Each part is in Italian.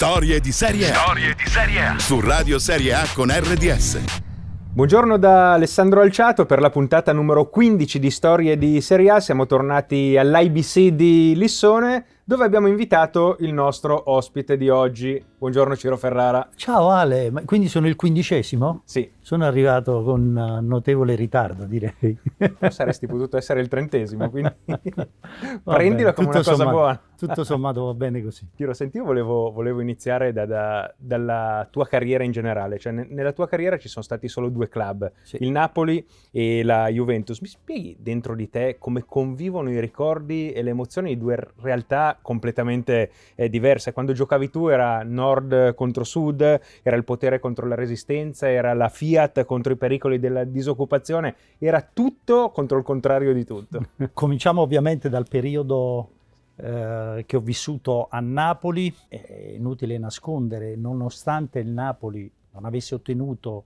Storie di serie A. Storie di serie A. Su Radio Serie A con RDS. Buongiorno da Alessandro Alciato per la puntata numero 15 di Storie di Serie A. Siamo tornati all'IBC di Lissone dove abbiamo invitato il nostro ospite di oggi. Buongiorno Ciro Ferrara. Ciao Ale, Ma quindi sono il quindicesimo? Sì. Sono arrivato con eh, notevole ritardo, direi. Non saresti potuto essere il trentesimo, quindi prendila bene, come una cosa sommato, buona. Tutto sommato va bene così. Ciro, senti, io volevo, volevo iniziare da, da, dalla tua carriera in generale. Cioè, ne, nella tua carriera ci sono stati solo due club, sì. il Napoli e la Juventus. Mi spieghi dentro di te come convivono i ricordi e le emozioni di due realtà completamente eh, diversa. Quando giocavi tu era nord contro sud, era il potere contro la resistenza, era la Fiat contro i pericoli della disoccupazione, era tutto contro il contrario di tutto. Cominciamo ovviamente dal periodo eh, che ho vissuto a Napoli, è inutile nascondere, nonostante il Napoli non avesse ottenuto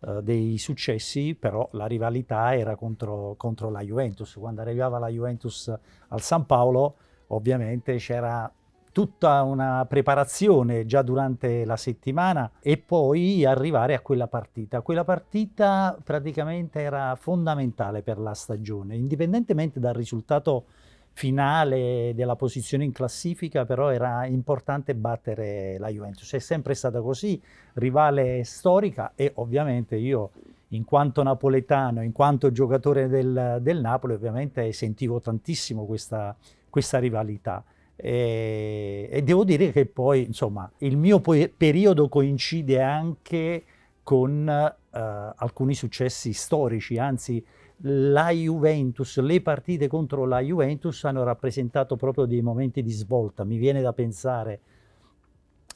eh, dei successi, però la rivalità era contro, contro, la Juventus. Quando arrivava la Juventus al San Paolo, ovviamente c'era tutta una preparazione già durante la settimana e poi arrivare a quella partita. Quella partita praticamente era fondamentale per la stagione, indipendentemente dal risultato finale della posizione in classifica, però era importante battere la Juventus. È sempre stata così, rivale storica e ovviamente io in quanto napoletano, in quanto giocatore del, del Napoli, ovviamente sentivo tantissimo questa, questa rivalità. E, e, devo dire che poi, insomma, il mio periodo coincide anche con eh, alcuni successi storici, anzi la Juventus, le partite contro la Juventus hanno rappresentato proprio dei momenti di svolta. Mi viene da pensare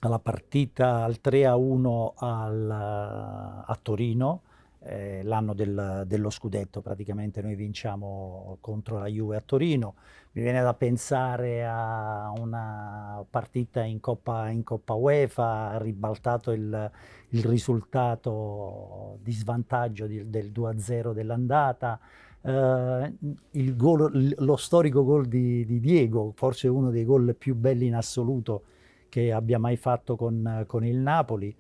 alla partita al 3 a 1 al, a Torino, eh, l'anno del, dello scudetto, praticamente noi vinciamo contro la Juve a Torino, mi viene da pensare a una partita in Coppa, in Coppa UEFA, ha ribaltato il, il, risultato di svantaggio di, del 2-0 dell'andata, eh, goal, lo storico gol di, di, Diego, forse uno dei gol più belli in assoluto che abbia mai fatto con, con il Napoli,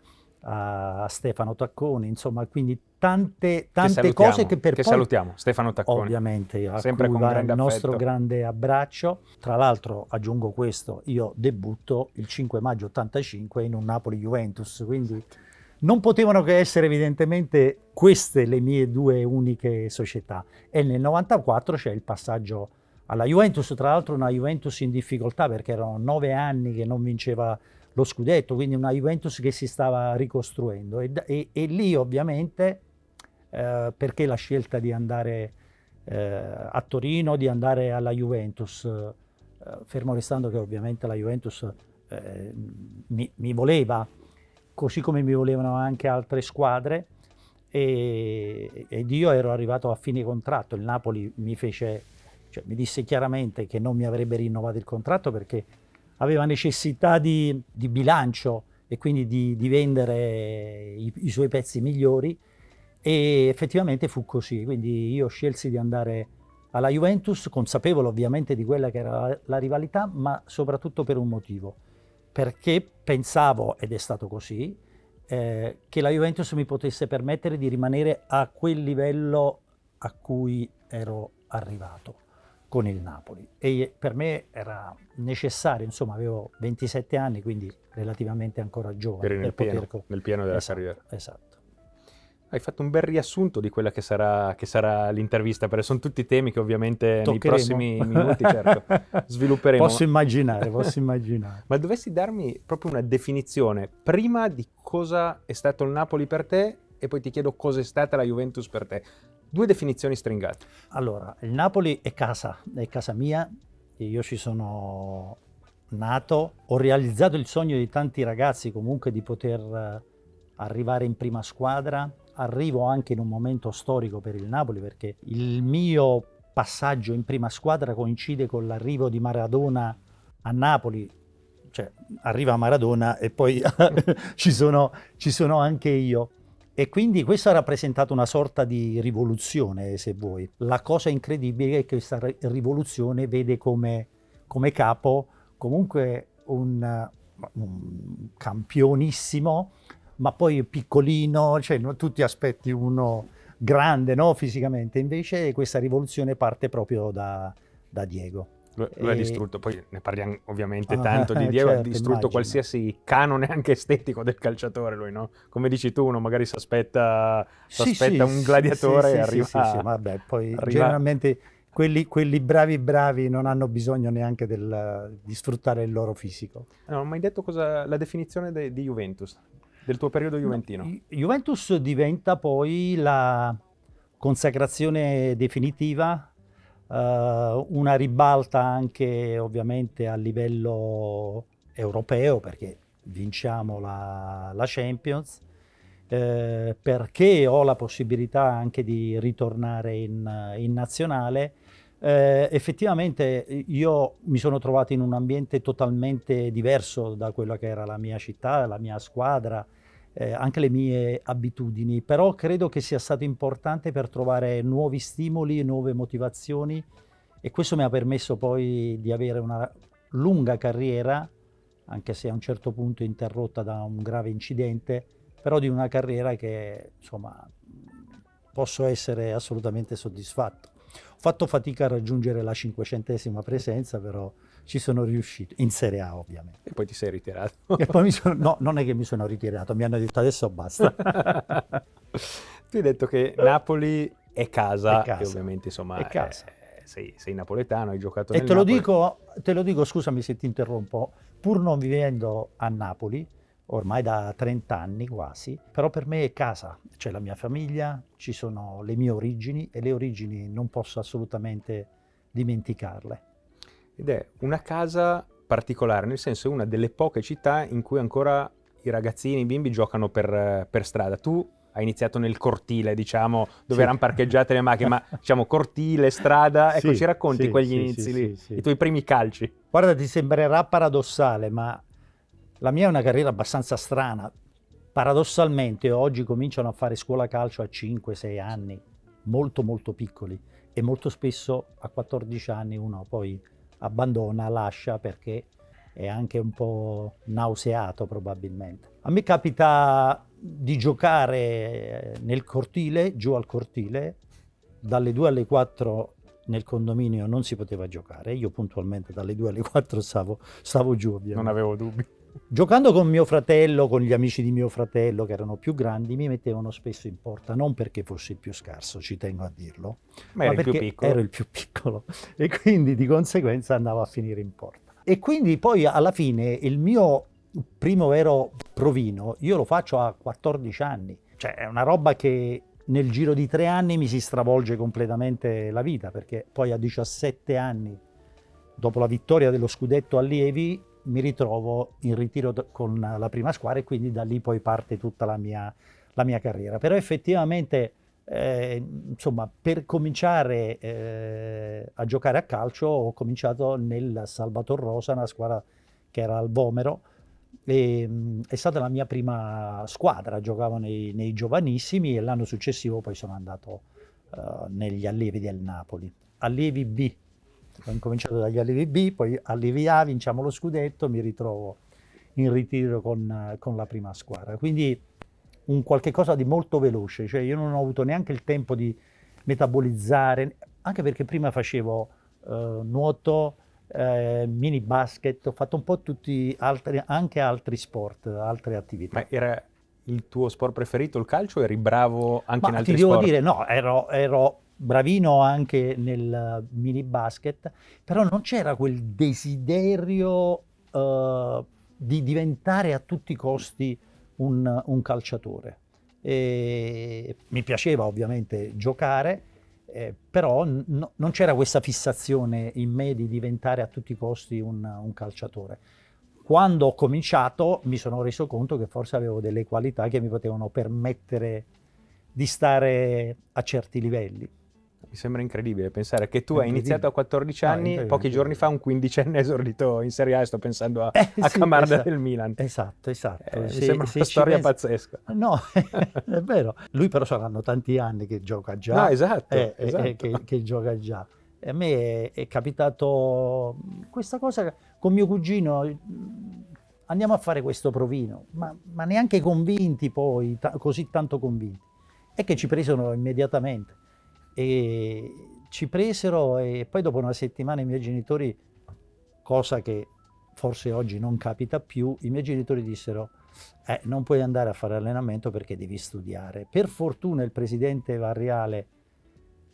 a Stefano Tacconi, insomma, quindi tante, tante che cose che per che poi... salutiamo, Stefano Tacconi. Ovviamente, a Sempre cui con va il nostro grande abbraccio. Tra l'altro, aggiungo questo, io debutto il 5 maggio 85 in un Napoli-Juventus, quindi esatto. non potevano che essere evidentemente queste le mie due uniche società. E nel 94 c'è il passaggio alla Juventus, tra l'altro una Juventus in difficoltà perché erano nove anni che non vinceva lo scudetto, quindi una Juventus che si stava ricostruendo e, e, e lì ovviamente eh, perché la scelta di andare eh, a Torino, di andare alla Juventus, eh, fermo restando che ovviamente la Juventus eh, mi, mi, voleva, così come mi volevano anche altre squadre, e, ed io ero arrivato a fine contratto, il Napoli mi fece cioè, mi disse chiaramente che non mi avrebbe rinnovato il contratto perché aveva necessità di, di bilancio e quindi di, di vendere i, i, suoi pezzi migliori e effettivamente fu così, quindi io scelsi di andare alla Juventus, consapevole ovviamente di quella che era la, la rivalità, ma soprattutto per un motivo, perché pensavo, ed è stato così, eh, che la Juventus mi potesse permettere di rimanere a quel livello a cui ero arrivato con il Napoli e per me era necessario, insomma avevo 27 anni quindi relativamente ancora giovane. Eri nel, per pieno, nel pieno della esatto, carriera. Esatto hai fatto un bel riassunto di quella che sarà, che sarà l'intervista, perché sono tutti temi che ovviamente Toccheremo. nei prossimi minuti certo, svilupperemo. Posso immaginare, posso immaginare. Ma dovessi darmi proprio una definizione, prima di cosa è stato il Napoli per te e poi ti chiedo cosa è stata la Juventus per te. Due definizioni stringate. Allora, il Napoli è casa, è casa mia, io ci sono nato, ho realizzato il sogno di tanti ragazzi comunque di poter eh, arrivare in prima squadra, arrivo anche in un momento storico per il Napoli perché il mio passaggio in prima squadra coincide con l'arrivo di Maradona a Napoli, cioè arriva Maradona e poi ci, sono, ci sono anche io. E quindi questo ha rappresentato una sorta di rivoluzione, se vuoi. La cosa incredibile è che questa rivoluzione vede come, come capo comunque un, un campionissimo ma poi piccolino, cioè no, tu ti aspetti uno grande no, fisicamente, invece questa rivoluzione parte proprio da, da Diego. Lui, e... ha distrutto, poi ne parliamo ovviamente ah, tanto di Diego, ha certo, distrutto immagino. qualsiasi canone anche estetico del calciatore lui, no? Come dici tu, uno magari si aspetta sì, sì, un gladiatore sì, e arriva... Sì, sì, vabbè, poi arriva... generalmente quelli, quelli, bravi bravi non hanno bisogno neanche del, di sfruttare il loro fisico. non ho mai detto cosa, la definizione de, di Juventus. Del tuo periodo juventino. No, Juventus diventa poi la consacrazione definitiva, uh, una ribalta anche ovviamente a livello europeo perché vinciamo la, la Champions, eh, perché ho la possibilità anche di ritornare in, in nazionale eh, effettivamente io mi sono trovato in un ambiente totalmente diverso da quella che era la mia città, la mia squadra, eh, anche le mie abitudini, però credo che sia stato importante per trovare nuovi stimoli, nuove motivazioni e questo mi ha permesso poi di avere una lunga carriera, anche se a un certo punto interrotta da un grave incidente, però di una carriera che insomma posso essere assolutamente soddisfatto fatto fatica a raggiungere la cinquecentesima presenza, però ci sono riuscito, in Serie A ovviamente. E poi ti sei ritirato. sono, no, non è che mi sono ritirato, mi hanno detto adesso basta. tu hai detto che Napoli è casa, è casa. ovviamente insomma... È casa. È, eh, sei, sei, napoletano, hai giocato e te lo, dico, te lo dico, scusami se ti interrompo, pur non vivendo a Napoli, ormai da 30 anni quasi, però per me è casa, c'è la mia famiglia, ci sono le mie origini e le origini non posso assolutamente dimenticarle. Ed è una casa particolare, nel senso è una delle poche città in cui ancora i ragazzini, i bimbi giocano per, per strada. Tu hai iniziato nel cortile, diciamo, dove sì. erano parcheggiate le macchine, ma diciamo cortile, strada, ecco, sì, ci racconti sì, quegli inizi lì, i tuoi primi calci. Guarda, ti sembrerà paradossale, ma la mia è una carriera abbastanza strana. Paradossalmente oggi cominciano a fare scuola calcio a 5-6 anni, molto molto piccoli, e molto spesso a 14 anni uno poi abbandona, lascia perché è anche un po' nauseato probabilmente. A me capita di giocare nel cortile, giù al cortile, dalle 2 alle 4 nel condominio non si poteva giocare, io puntualmente dalle 2 alle 4 stavo, stavo giù ovviamente. Non avevo dubbi. Giocando con mio fratello, con gli amici di mio fratello che erano più grandi, mi mettevano spesso in porta, non perché fossi il più scarso, ci tengo a dirlo, ma, ma perché ero il più piccolo e quindi di conseguenza andavo a finire in porta. E quindi poi alla fine il mio primo vero provino, io lo faccio a 14 anni, cioè è una roba che nel giro di tre anni mi si stravolge completamente la vita, perché poi a 17 anni, dopo la vittoria dello scudetto allievi, mi ritrovo in ritiro con la prima squadra e quindi da lì poi parte tutta la mia, la mia carriera. Però effettivamente, eh, insomma, per cominciare eh, a giocare a calcio ho cominciato nel Salvator Rosa, una squadra che era al Vomero, e, mm, è stata la mia prima squadra, giocavo nei, nei giovanissimi e l'anno successivo poi sono andato eh, negli allievi del Napoli, allievi B ho incominciato dagli allievi B, poi allievi A, vinciamo lo scudetto, mi ritrovo in ritiro con, con la prima squadra. Quindi un qualche cosa di molto veloce, cioè io non ho avuto neanche il tempo di metabolizzare, anche perché prima facevo eh, nuoto, eh, mini basket, ho fatto un po' tutti altri, anche altri sport, altre attività. Ma era il tuo sport preferito il calcio? Eri bravo anche Ma in altri sport? Ti devo dire, no, ero, ero bravino anche nel eh, mini basket, però non c'era quel desiderio uh, di diventare a tutti i costi un, un calciatore. E mi piaceva ovviamente giocare, eh, però no, non c'era questa fissazione in me di diventare a tutti i costi un, un calciatore quando ho cominciato mi sono reso conto che forse avevo delle qualità che mi potevano permettere di stare a certi livelli. Mi sembra incredibile pensare che tu hai iniziato a 14 anni, no, pochi giorni fa un quindicenne esordito in Serie A e sto pensando a, eh, a sì, Camarda esatto, del Milan. Esatto, esatto. Eh, se, mi sembra se una storia penso... pazzesca. Ah, no, è vero. Lui però saranno tanti anni che gioca già. No, esatto. Eh, eh, eh esatto. Che, che, gioca già. A me è, è capitato questa cosa con mio cugino mm, andiamo a fare questo provino, ma, ma neanche convinti poi, ta- così tanto convinti. E che ci presero immediatamente e ci presero e poi dopo una settimana i miei genitori, cosa che forse oggi non capita più, i miei genitori dissero eh, non puoi andare a fare allenamento perché devi studiare. Per fortuna il presidente Varriale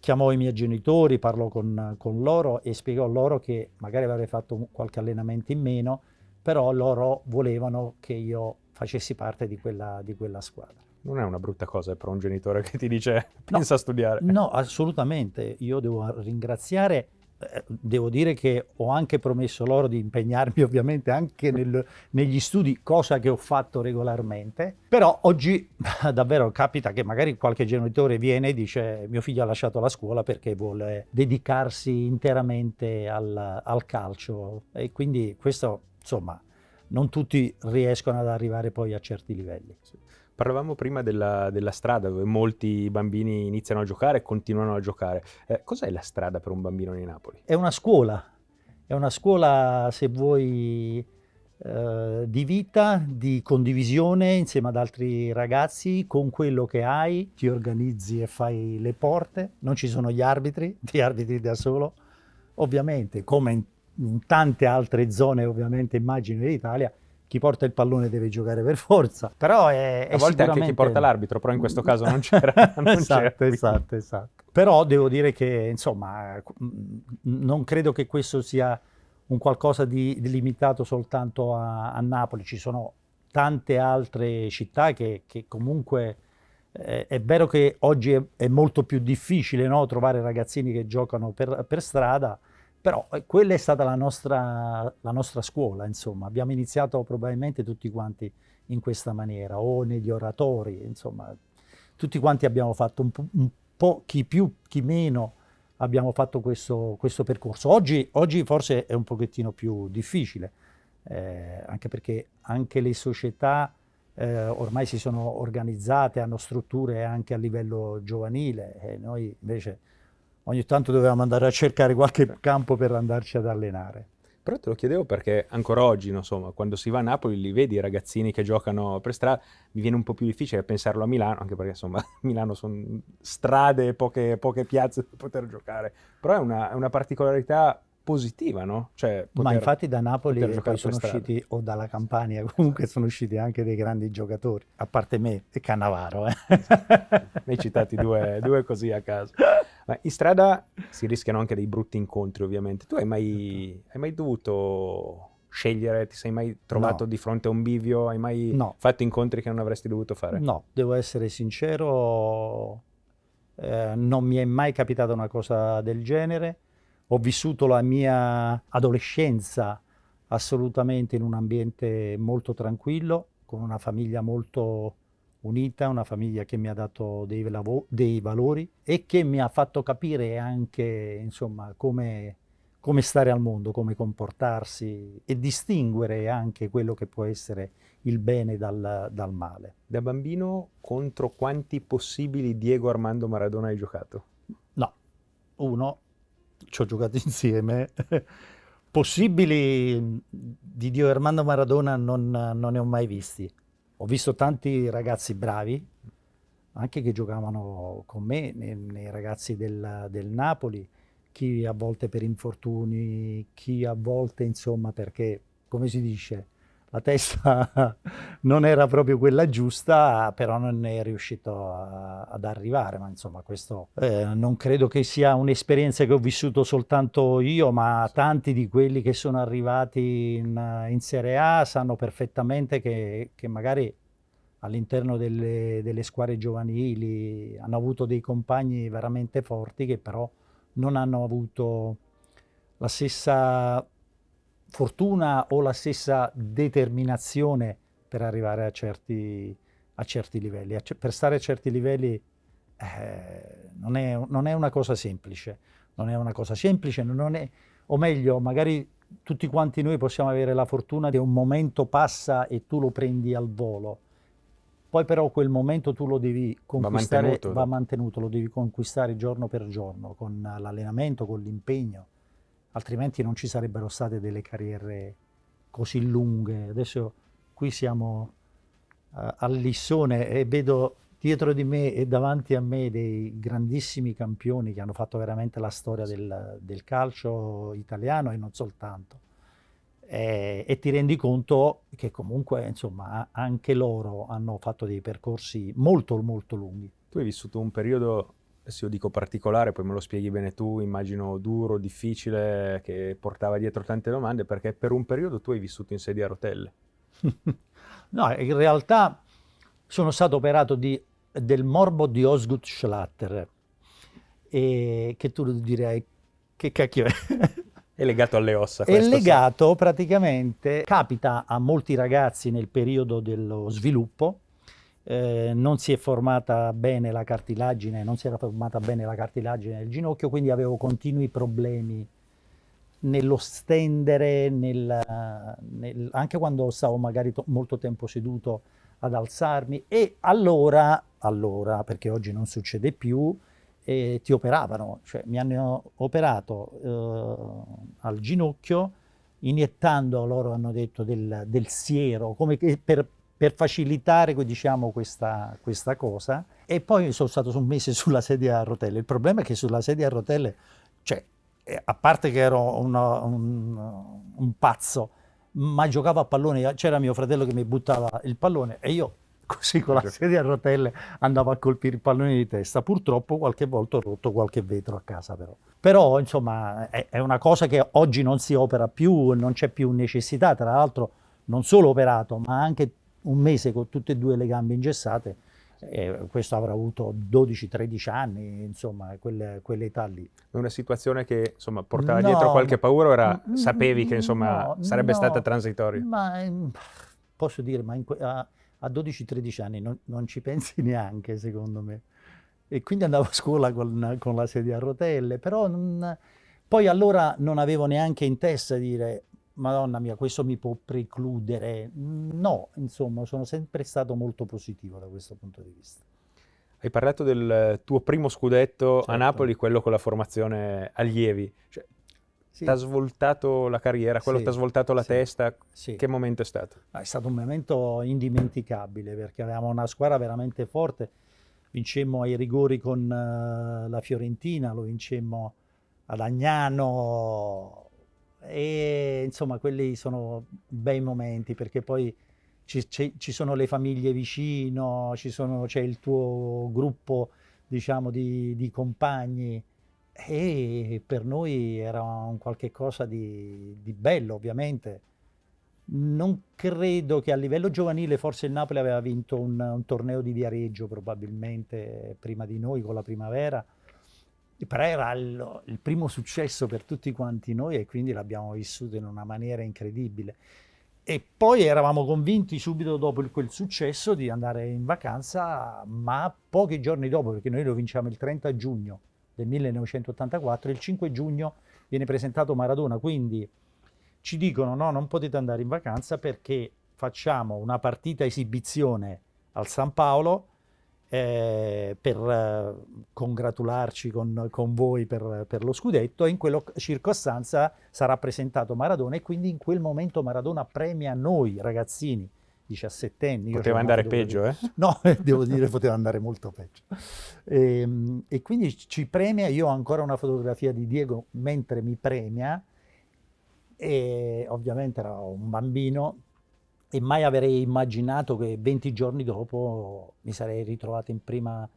chiamò i miei genitori, parlò con, con loro e spiegò loro che magari avrei fatto qualche allenamento in meno, però loro volevano che io facessi parte di quella, di quella squadra non è una brutta cosa per un genitore che ti dice pensa no, a studiare. No, assolutamente. Io devo ringraziare eh, devo dire che ho anche promesso loro di impegnarmi ovviamente anche nel, negli studi, cosa che ho fatto regolarmente, però oggi davvero capita che magari qualche genitore viene e dice mio figlio ha lasciato la scuola perché vuole dedicarsi interamente al, al calcio e quindi questo insomma non tutti riescono ad arrivare poi a certi livelli. Sì. Parlavamo prima della, della, strada dove molti bambini iniziano a giocare e continuano a giocare. Eh, cos'è la strada per un bambino di Napoli? È una scuola, è una scuola se vuoi eh, di vita, di condivisione insieme ad altri ragazzi con quello che hai, ti organizzi e fai le porte, non ci sono gli arbitri, ti arbitri da solo, ovviamente come in, in tante altre zone ovviamente immagino d'Italia chi porta il pallone deve giocare per forza, però è, è A volte sicuramente... anche chi porta l'arbitro, però in questo caso non c'era. Non esatto, c'era esatto, esatto, esatto. Però devo dire che, insomma, mm, non credo che questo sia un qualcosa di, limitato soltanto a, a, Napoli, ci sono tante altre città che, che comunque... Eh, è vero che oggi è, è molto più difficile no, trovare ragazzini che giocano per, per strada, però eh, quella è stata la nostra, la nostra scuola, insomma. Abbiamo iniziato probabilmente tutti quanti in questa maniera, o negli oratori, insomma. Tutti quanti abbiamo fatto un, un po' chi più, chi meno, abbiamo fatto questo, questo percorso. Oggi, oggi, forse è un pochettino più difficile, eh, anche perché anche le società eh, ormai si sono organizzate, hanno strutture anche a livello giovanile e noi invece ogni tanto dovevamo andare a cercare qualche campo per andarci ad allenare. Però te lo chiedevo perché ancora oggi, insomma, quando si va a Napoli li vedi i ragazzini che giocano per strada, mi viene un po' più difficile pensarlo a Milano, anche perché insomma Milano sono strade, poche, poche piazze per poter giocare, però è una, è una particolarità positiva, no? Cioè, poter, Ma infatti da Napoli poi sono usciti, o dalla Campania comunque, sono usciti anche dei grandi giocatori, a parte me e Cannavaro. Eh. ne hai citati due, due così a caso. Ma in strada si rischiano anche dei brutti incontri ovviamente. Tu hai mai, certo. hai mai dovuto scegliere? Ti sei mai trovato no. di fronte a un bivio? Hai mai no. fatto incontri che non avresti dovuto fare? No, devo essere sincero, eh, non mi è mai capitata una cosa del genere. Ho vissuto la mia adolescenza assolutamente in un ambiente molto tranquillo, con una famiglia molto unita, una famiglia che mi ha dato dei, dei valori e che mi ha fatto capire anche insomma, come, come stare al mondo, come comportarsi e distinguere anche quello che può essere il bene dal, dal male. Da bambino contro quanti possibili Diego Armando Maradona hai giocato? No, uno ci ho giocato insieme. Possibili di Dio Armando Maradona non, non, ne ho mai visti. Ho visto tanti ragazzi bravi, anche che giocavano con me, nei, nei ragazzi del, del, Napoli, chi a volte per infortuni, chi a volte insomma perché, come si dice, la testa non era proprio quella giusta, però non è riuscito a, ad arrivare, ma insomma questo eh, non credo che sia un'esperienza che ho vissuto soltanto io, ma tanti di quelli che sono arrivati in, in Serie A sanno perfettamente che, che magari all'interno delle, delle, squadre giovanili hanno avuto dei compagni veramente forti che però non hanno avuto la stessa fortuna o la stessa determinazione per arrivare a certi, a certi livelli. A, per stare a certi livelli eh, non, è, non, è, una cosa semplice, non è una cosa semplice, è, o meglio, magari tutti quanti noi possiamo avere la fortuna che un momento passa e tu lo prendi al volo. Poi però quel momento tu lo devi conquistare, va mantenuto, va mantenuto lo devi conquistare giorno per giorno con l'allenamento, con l'impegno altrimenti non ci sarebbero state delle carriere così lunghe. Adesso qui siamo uh, eh, all'issone e vedo dietro di me e davanti a me dei grandissimi campioni che hanno fatto veramente la storia del, del calcio italiano e non soltanto. E, e, ti rendi conto che comunque insomma anche loro hanno fatto dei percorsi molto molto lunghi. Tu hai vissuto un periodo se io dico particolare, poi me lo spieghi bene tu, immagino duro, difficile, che portava dietro tante domande, perché per un periodo tu hai vissuto in sedia a rotelle. no, in realtà sono stato operato di, del morbo di Osgood Schlatter, e che tu direi che cacchio è. È legato alle ossa. È legato praticamente, capita a molti ragazzi nel periodo dello sviluppo, eh, non si è formata bene la cartilagine, non si era formata bene la cartilagine del ginocchio, quindi avevo continui problemi nello stendere, nel, nel, anche quando stavo magari molto tempo seduto ad alzarmi e allora, allora perché oggi non succede più, eh, ti operavano, cioè mi hanno operato eh, al ginocchio iniettando, loro hanno detto, del, del siero, come per, per facilitare diciamo, questa, questa, cosa. E poi sono stato un mese sulla sedia a rotelle. Il problema è che sulla sedia a rotelle, cioè, eh, a parte che ero una, un, un, pazzo, ma giocavo a pallone, c'era mio fratello che mi buttava il pallone e io così con la sedia a rotelle andavo a colpire il pallone di testa. Purtroppo qualche volta ho rotto qualche vetro a casa però. Però insomma è, è una cosa che oggi non si opera più, non c'è più necessità, tra l'altro non solo operato ma anche un mese con tutte e due le gambe ingessate, eh, questo avrà avuto 12-13 anni, insomma, quell'età lì. Una situazione che insomma, portava no, dietro qualche paura, ora sapevi che insomma, no, sarebbe no, stata transitoria? Ma eh, posso dire, ma a, a 12-13 anni non, non, ci pensi neanche, secondo me. E quindi andavo a scuola con, con la sedia a rotelle, però non, poi allora non avevo neanche in testa dire madonna mia, questo mi può precludere. No, insomma, sono sempre stato molto positivo da questo punto di vista. Hai parlato del tuo primo scudetto certo. a Napoli, quello con la formazione allievi. Cioè, sì. Ti ha svoltato la carriera, quello sì. ti ha svoltato la sì. testa. Sì. Che momento è stato? Ah, è stato un momento indimenticabile perché avevamo una squadra veramente forte. Vincemmo ai rigori con uh, la Fiorentina, lo vincemmo ad Agnano, e insomma, quelli sono bei momenti perché poi ci, ci, ci sono le famiglie vicino, sono, c'è il tuo gruppo diciamo di, di, compagni e per noi era un qualche cosa di, di bello ovviamente. Non credo che a livello giovanile forse il Napoli aveva vinto un, un torneo di Viareggio probabilmente prima di noi con la primavera però era il, il, primo successo per tutti quanti noi e quindi l'abbiamo vissuto in una maniera incredibile. E poi eravamo convinti subito dopo quel successo di andare in vacanza, ma pochi giorni dopo, perché noi lo vinciamo il 30 giugno del 1984, il 5 giugno viene presentato Maradona, quindi ci dicono no, non potete andare in vacanza perché facciamo una partita esibizione al San Paolo, eh, per eh, congratularci con, con voi per, per, lo scudetto e in quella circostanza sarà presentato Maradona e quindi in quel momento Maradona premia noi ragazzini 17 anni. Poteva andare peggio, eh? No, eh, devo dire, poteva andare molto peggio. E, ehm, e, quindi ci premia, io ho ancora una fotografia di Diego mentre mi premia, e ovviamente ero un bambino, e mai avrei immaginato che 20 giorni dopo mi sarei ritrovato in prima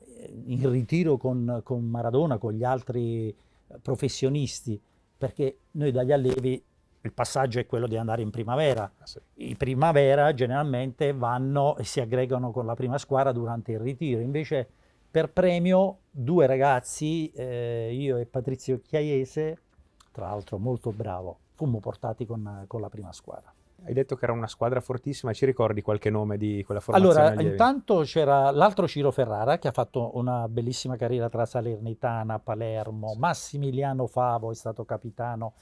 eh, in ritiro con, con Maradona, con gli altri eh, professionisti, perché noi dagli allevi il passaggio è quello di andare in primavera. Ah, sì. I primavera generalmente vanno e si aggregano con la prima squadra durante il ritiro, invece per premio due ragazzi, eh, io e Patrizio Chiaiese, tra l'altro molto bravo, fummo portati con, con la prima squadra. Hai detto che era una squadra fortissima, ci ricordi qualche nome di quella formazione? Allora, allievi? intanto c'era l'altro Ciro Ferrara che ha fatto una bellissima carriera tra Salernitana, Palermo, sì. Massimiliano Favo è stato capitano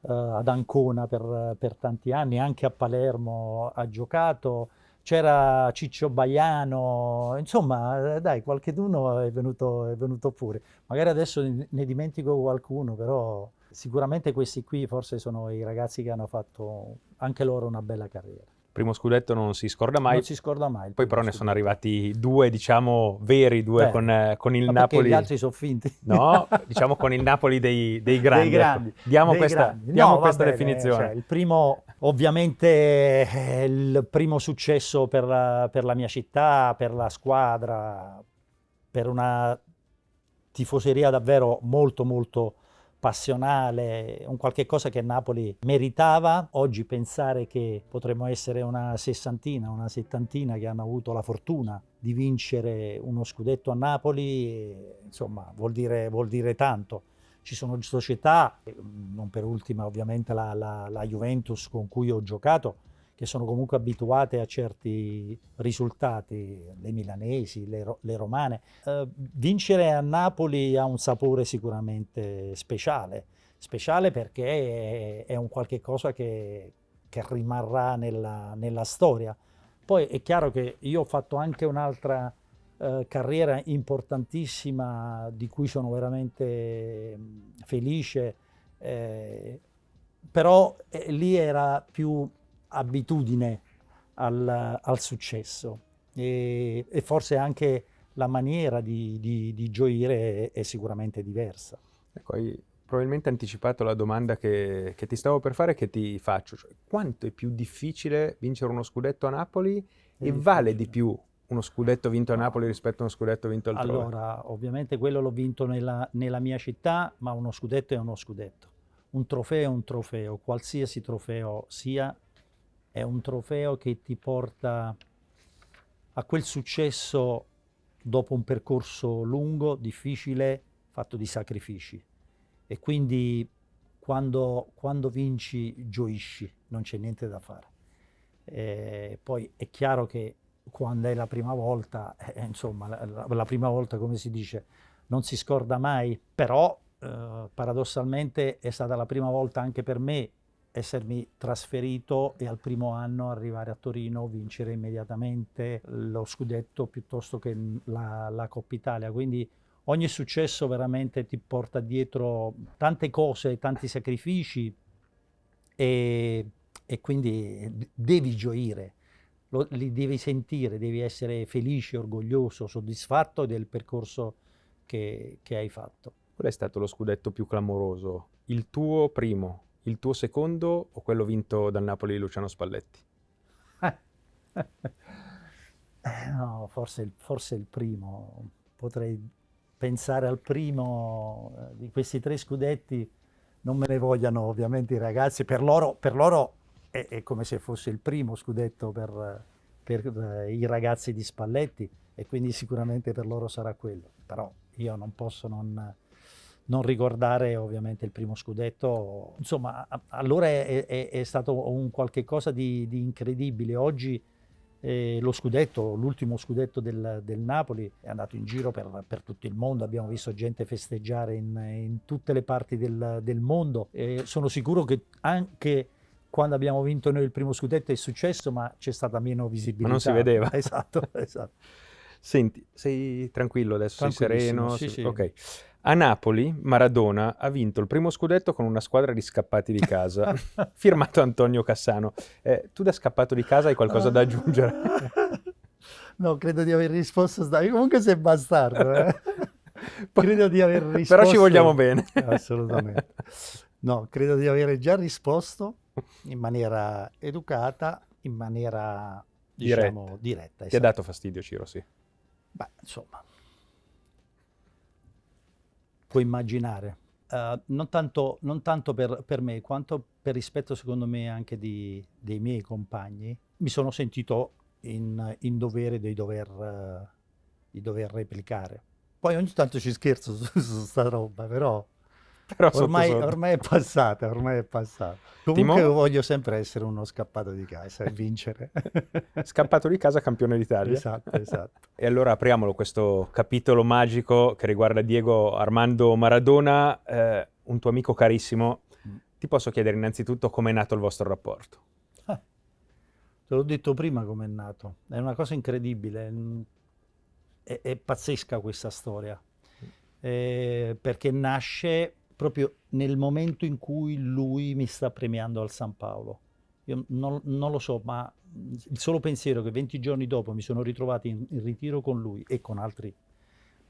eh, ad Ancona per, per, tanti anni, anche a Palermo ha giocato, c'era Ciccio Baiano, insomma eh, dai qualcheduno è venuto, è venuto pure, magari adesso ne dimentico qualcuno però Sicuramente questi qui forse sono i ragazzi che hanno fatto anche loro una bella carriera primo scudetto non si scorda mai. Non si scorda mai. Poi però ne sono arrivati due, diciamo, veri, due Beh, con, eh, con, il Napoli. Gli altri sono finti. No, diciamo con il Napoli dei, dei grandi. Dei grandi. Diamo dei questa, grandi. Diamo no, questa bene, definizione. Cioè, il primo, ovviamente, il primo successo per la, per la mia città, per la squadra, per una tifoseria davvero molto, molto passionale, un qualche cosa che Napoli meritava. Oggi pensare che potremmo essere una sessantina, una settantina che hanno avuto la fortuna di vincere uno scudetto a Napoli, insomma, vuol dire, vuol dire tanto. Ci sono società, non per ultima ovviamente la, la, la Juventus con cui ho giocato, che sono comunque abituate a certi risultati, le milanesi, le, ro- le romane. Eh, vincere a Napoli ha un sapore sicuramente speciale, speciale perché è, è un qualche cosa che, che rimarrà nella, nella storia. Poi è chiaro che io ho fatto anche un'altra eh, carriera importantissima di cui sono veramente mm, felice, eh, però eh, lì era più abitudine al, al successo e, e, forse anche la maniera di, di, di gioire è, è, sicuramente diversa. Ecco, hai probabilmente anticipato la domanda che, che ti stavo per fare e che ti faccio. Cioè, quanto è più difficile vincere uno scudetto a Napoli e vale di più uno scudetto vinto a Napoli rispetto a uno scudetto vinto altrove? Allora, ovviamente quello l'ho vinto nella, nella, mia città, ma uno scudetto è uno scudetto. Un trofeo è un trofeo, qualsiasi trofeo sia, è un trofeo che ti porta a quel successo dopo un percorso lungo, difficile, fatto di sacrifici. E quindi quando, quando vinci gioisci, non c'è niente da fare. E poi è chiaro che quando è la prima volta, eh, insomma, la, la, prima volta come si dice, non si scorda mai, però eh, paradossalmente è stata la prima volta anche per me essermi trasferito e al primo anno arrivare a Torino, vincere immediatamente lo scudetto piuttosto che la, la Coppa Italia. Quindi ogni successo veramente ti porta dietro tante cose, tanti sacrifici e, e quindi devi gioire, lo, li devi sentire, devi essere felice, orgoglioso, soddisfatto del percorso che, che hai fatto. Qual è stato lo scudetto più clamoroso? Il tuo primo? il tuo secondo o quello vinto dal Napoli di Luciano Spalletti? Eh, no, forse, forse il primo. Potrei pensare al primo eh, di questi tre scudetti. Non me ne vogliano ovviamente i ragazzi, per loro, per loro è, è, come se fosse il primo scudetto per, per eh, i ragazzi di Spalletti e quindi sicuramente per loro sarà quello. Però io non posso non non ricordare ovviamente il primo scudetto, insomma allora è, è, è stato un qualche cosa di, di incredibile. Oggi eh, lo scudetto, l'ultimo scudetto del, del, Napoli è andato in giro per, per, tutto il mondo, abbiamo visto gente festeggiare in, in tutte le parti del, del mondo. Eh, sono sicuro che anche quando abbiamo vinto noi il primo scudetto è successo, ma c'è stata meno visibilità. Ma non si vedeva. Esatto, esatto. Senti, sei tranquillo adesso, sei sereno? Sì, sì. Ok. A Napoli Maradona ha vinto il primo scudetto con una squadra di scappati di casa, firmato Antonio Cassano. Eh, tu da scappato di casa hai qualcosa da aggiungere? no, credo di aver risposto. Comunque sei bastardo. Eh? credo di aver risposto. Però ci vogliamo bene. Assolutamente. No, credo di avere già risposto in maniera educata, in maniera diciamo, diretta. diretta Ti ha esatto. dato fastidio, Ciro, sì. Beh, insomma puoi immaginare. Uh, non tanto, non tanto per, per, me, quanto per rispetto, secondo me, anche di, dei miei compagni, mi sono sentito in, in dovere di dover, uh, di dover replicare. Poi ogni tanto ci scherzo su, su sta roba, però però ormai, sotto sotto. ormai, è passata, ormai è passata. Comunque Timo? voglio sempre essere uno scappato di casa e vincere. scappato di casa campione d'Italia. Esatto, esatto. e allora apriamolo questo capitolo magico che riguarda Diego Armando Maradona, eh, un tuo amico carissimo. Mm. Ti posso chiedere innanzitutto come è nato il vostro rapporto? Ah, te l'ho detto prima com'è nato. È una cosa incredibile. Mm, è, è pazzesca questa storia. Eh, perché nasce proprio nel momento in cui lui mi sta premiando al San Paolo. Io non, non lo so, ma il solo pensiero che 20 giorni dopo mi sono ritrovato in, in ritiro con lui e con altri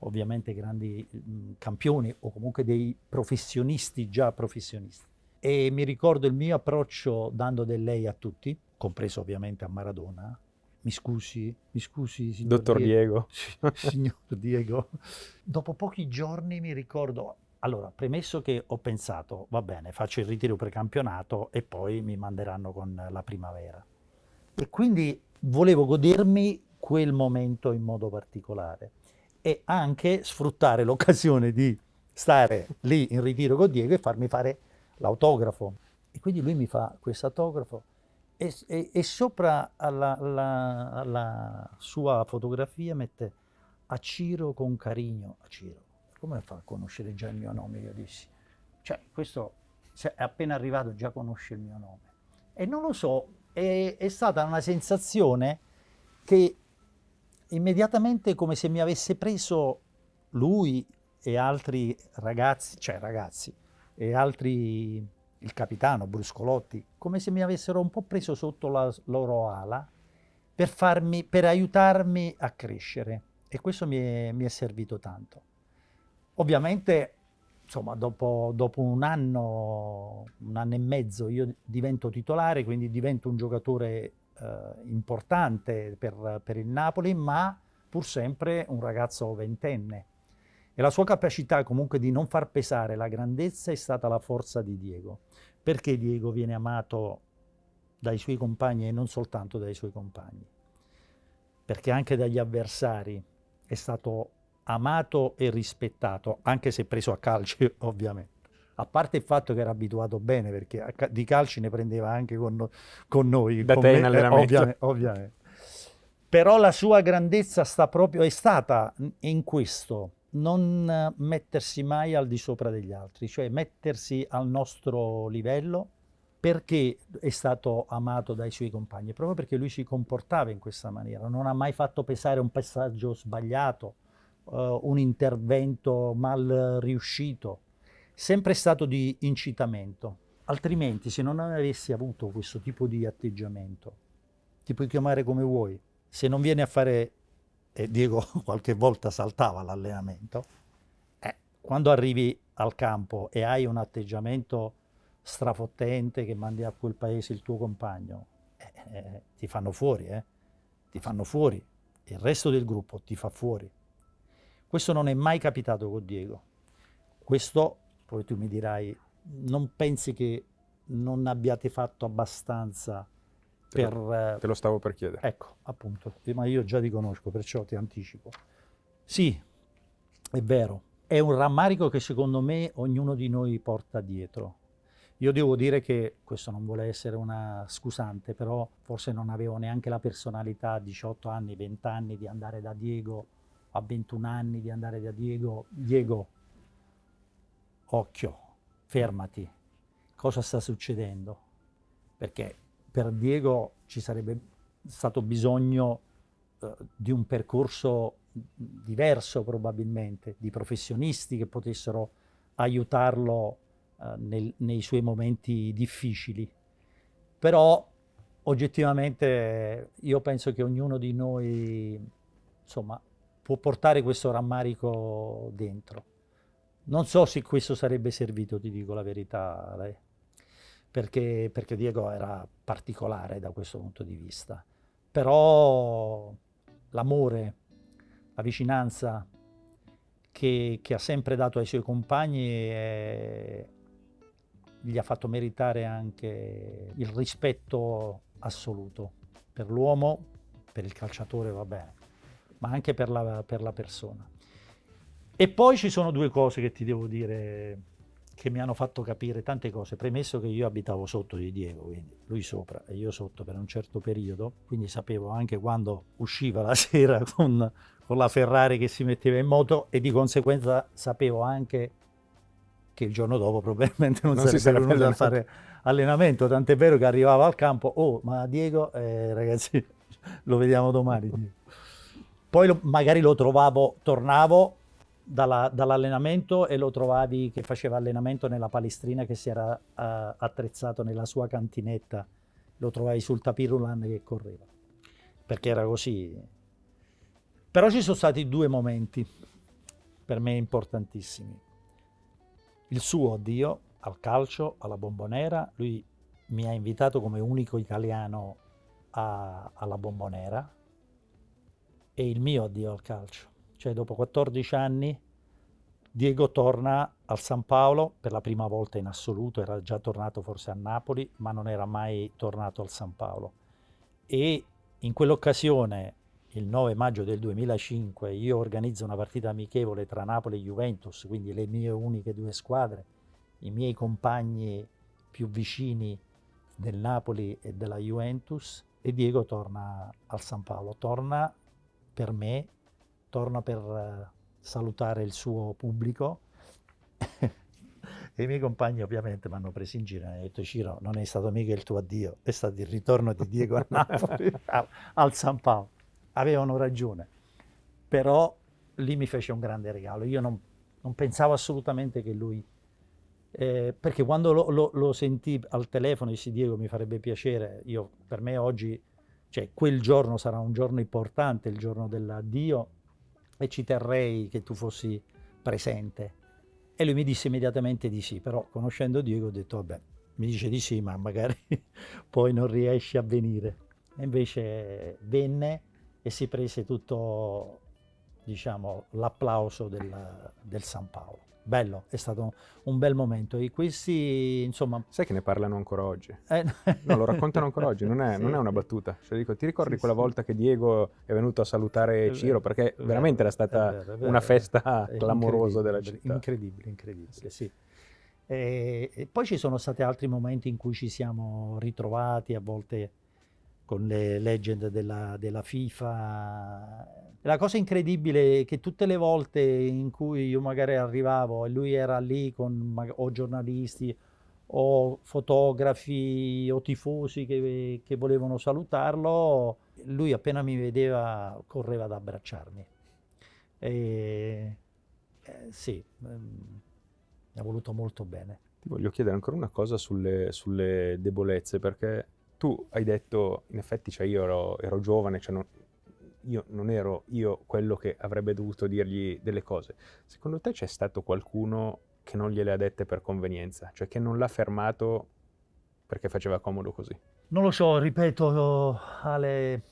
ovviamente grandi mh, mm, campioni o comunque dei professionisti già professionisti. E mi ricordo il mio approccio dando del lei a tutti, compreso ovviamente a Maradona. Mi scusi, mi scusi, signor Dottor Diego. Diego. signor Diego. Dopo pochi giorni mi ricordo, allora, premesso che ho pensato, va bene, faccio il ritiro precampionato e poi mi manderanno con la primavera. E quindi volevo godermi quel momento in modo particolare e anche sfruttare l'occasione di stare lì in ritiro con Diego e farmi fare l'autografo. E quindi lui mi fa questo autografo e, e, e sopra alla, alla, alla sua fotografia mette a Ciro con carino, a Ciro come fa a conoscere già il mio nome? Io dissi, cioè questo è appena arrivato già conosce il mio nome. E non lo so, è, è stata una sensazione che immediatamente come se mi avesse preso lui e altri ragazzi, cioè ragazzi, e altri, il capitano Bruscolotti, come se mi avessero un po' preso sotto la loro ala per, farmi, per aiutarmi a crescere. E questo mi è, mi è servito tanto. Ovviamente, insomma, dopo, dopo un anno, un anno e mezzo, io divento titolare, quindi divento un giocatore eh, importante per, per, il Napoli, ma pur sempre un ragazzo ventenne. E la sua capacità comunque di non far pesare la grandezza è stata la forza di Diego. Perché Diego viene amato dai suoi compagni e non soltanto dai suoi compagni? Perché anche dagli avversari è stato amato e rispettato, anche se preso a calci ovviamente. A parte il fatto che era abituato bene, perché di calci ne prendeva anche con, con noi, con me, eh, ovviamente, ovviamente. Però la sua grandezza sta proprio, è stata in questo, non mettersi mai al di sopra degli altri, cioè mettersi al nostro livello perché è stato amato dai suoi compagni, proprio perché lui si comportava in questa maniera, non ha mai fatto pesare un passaggio sbagliato, uh, un intervento mal riuscito, sempre stato di incitamento. Altrimenti, se non avessi avuto questo tipo di atteggiamento, ti puoi chiamare come vuoi, se non vieni a fare, e Diego qualche volta saltava l'allenamento, eh, quando arrivi al campo e hai un atteggiamento strafottente che mandi a quel paese il tuo compagno, eh, eh, ti fanno fuori, eh? ti fanno fuori, il resto del gruppo ti fa fuori. Questo non è mai capitato con Diego. Questo, poi tu mi dirai, non pensi che non abbiate fatto abbastanza te per... Lo, eh, te lo stavo per chiedere. Ecco, appunto, eh, ma io già ti conosco, perciò ti anticipo. Sì, è vero, è un rammarico che secondo me ognuno di noi porta dietro. Io devo dire che questo non vuole essere una scusante, però forse non avevo neanche la personalità a 18 anni, 20 anni di andare da Diego a 21 anni di andare da Diego, Diego, occhio, fermati, cosa sta succedendo? Perché per Diego ci sarebbe stato bisogno eh, di un percorso diverso probabilmente, di professionisti che potessero aiutarlo eh, nel, nei suoi momenti difficili. Però oggettivamente io penso che ognuno di noi insomma, può portare questo rammarico dentro. Non so se questo sarebbe servito, ti dico la verità, lei. Perché, perché, Diego era particolare da questo punto di vista. Però l'amore, la vicinanza che, che ha sempre dato ai suoi compagni è, gli ha fatto meritare anche il rispetto assoluto per l'uomo, per il calciatore, va bene, ma anche per la, per la persona. E poi ci sono due cose che ti devo dire che mi hanno fatto capire tante cose, premesso che io abitavo sotto di Diego, quindi lui sopra e io sotto per un certo periodo, quindi sapevo anche quando usciva la sera con, con la Ferrari che si metteva in moto e di conseguenza sapevo anche che il giorno dopo probabilmente non, non sarebbe, sarebbe venuto a fare allenamento, tant'è vero che arrivava al campo, oh ma Diego, eh, ragazzi, lo vediamo domani. Poi lo, magari lo trovavo, tornavo dalla, dall'allenamento e lo trovavi che faceva allenamento nella palestrina che si era uh, attrezzato nella sua cantinetta, lo trovavi sul tapirulan che correva, perché era così. Però ci sono stati due momenti per me importantissimi. Il suo addio al calcio, alla bombonera, lui mi ha invitato come unico italiano a, alla bombonera, è il mio addio al calcio. Cioè dopo 14 anni Diego torna al San Paolo per la prima volta in assoluto, era già tornato forse a Napoli, ma non era mai tornato al San Paolo. E in quell'occasione, il 9 maggio del 2005, io organizzo una partita amichevole tra Napoli e Juventus, quindi le mie uniche due squadre, i miei compagni più vicini del Napoli e della Juventus, e Diego torna al San Paolo, torna per me, torna per eh, salutare il suo pubblico. e i miei compagni ovviamente mi hanno preso in giro e hanno detto Ciro non è stato mica il tuo addio, è stato il ritorno di Diego a Napoli, al San Paolo. Avevano ragione, però lì mi fece un grande regalo. Io non, non pensavo assolutamente che lui... Eh, perché quando lo, lo, lo sentì al telefono e dissi Diego mi farebbe piacere, io, per me oggi cioè, quel giorno sarà un giorno importante, il giorno dell'addio, e ci terrei che tu fossi presente. E lui mi disse immediatamente di sì, però conoscendo Diego ho detto, vabbè, mi dice di sì, ma magari poi non riesce a venire. E invece venne e si prese tutto, diciamo, l'applauso del, del San Paolo bello, è stato un bel momento. E questi, insomma... Sai che ne parlano ancora oggi? Eh, no. no, lo raccontano ancora oggi, non è, sì. non è una battuta. Cioè, dico, ti ricordi sì, quella sì. volta che Diego è venuto a salutare è Ciro? Perché vero, veramente era stata vero, vero, una festa clamorosa della città. Incredibile, incredibile, sì. E, e poi ci sono stati altri momenti in cui ci siamo ritrovati, a volte con le legend della, della FIFA. La cosa incredibile è che tutte le volte in cui io magari arrivavo e lui era lì con o giornalisti o fotografi o tifosi che, che volevano salutarlo, lui appena mi vedeva correva ad abbracciarmi. E, eh, sì, ehm, mi ha voluto molto bene. Ti voglio chiedere ancora una cosa sulle, sulle debolezze perché tu hai detto, in effetti cioè io ero, ero giovane, cioè non, io non ero io quello che avrebbe dovuto dirgli delle cose. Secondo te c'è stato qualcuno che non gliele ha dette per convenienza, cioè che non l'ha fermato perché faceva comodo così? Non lo so, ripeto, Ale,